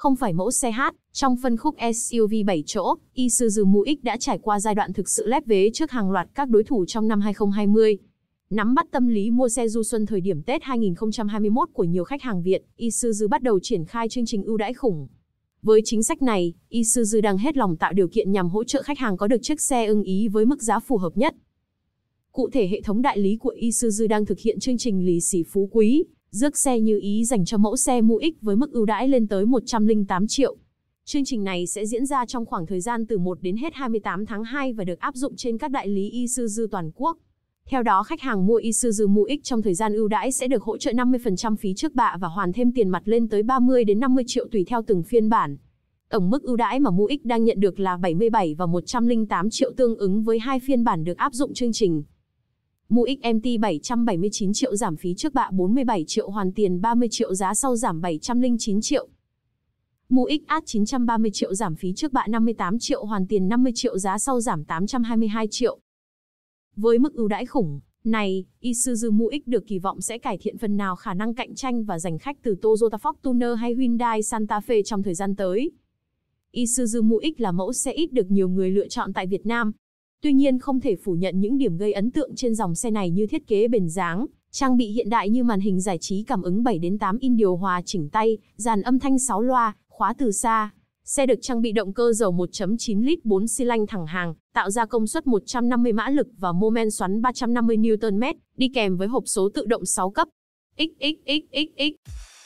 không phải mẫu xe hát, trong phân khúc SUV 7 chỗ, Isuzu Mu-X đã trải qua giai đoạn thực sự lép vế trước hàng loạt các đối thủ trong năm 2020. Nắm bắt tâm lý mua xe du xuân thời điểm Tết 2021 của nhiều khách hàng Việt, Isuzu bắt đầu triển khai chương trình ưu đãi khủng. Với chính sách này, Isuzu đang hết lòng tạo điều kiện nhằm hỗ trợ khách hàng có được chiếc xe ưng ý với mức giá phù hợp nhất. Cụ thể hệ thống đại lý của Isuzu đang thực hiện chương trình lì xì phú quý, Rước xe như ý dành cho mẫu xe X với mức ưu đãi lên tới 108 triệu. Chương trình này sẽ diễn ra trong khoảng thời gian từ 1 đến hết 28 tháng 2 và được áp dụng trên các đại lý Isuzu toàn quốc. Theo đó, khách hàng mua Isuzu X trong thời gian ưu đãi sẽ được hỗ trợ 50% phí trước bạ và hoàn thêm tiền mặt lên tới 30 đến 50 triệu tùy theo từng phiên bản. Tổng mức ưu đãi mà X đang nhận được là 77 và 108 triệu tương ứng với hai phiên bản được áp dụng chương trình. Mua XMT 779 triệu giảm phí trước bạ 47 triệu hoàn tiền 30 triệu giá sau giảm 709 triệu. Mua XAT 930 triệu giảm phí trước bạ 58 triệu hoàn tiền 50 triệu giá sau giảm 822 triệu. Với mức ưu đãi khủng này, Isuzu Mux được kỳ vọng sẽ cải thiện phần nào khả năng cạnh tranh và giành khách từ Toyota Fortuner hay Hyundai Santa Fe trong thời gian tới. Isuzu Mux là mẫu xe ít được nhiều người lựa chọn tại Việt Nam, Tuy nhiên không thể phủ nhận những điểm gây ấn tượng trên dòng xe này như thiết kế bền dáng, trang bị hiện đại như màn hình giải trí cảm ứng 7 đến 8 in điều hòa chỉnh tay, dàn âm thanh 6 loa, khóa từ xa. Xe được trang bị động cơ dầu 1.9 lít 4 xi lanh thẳng hàng, tạo ra công suất 150 mã lực và mô men xoắn 350 Nm, đi kèm với hộp số tự động 6 cấp. XXXXX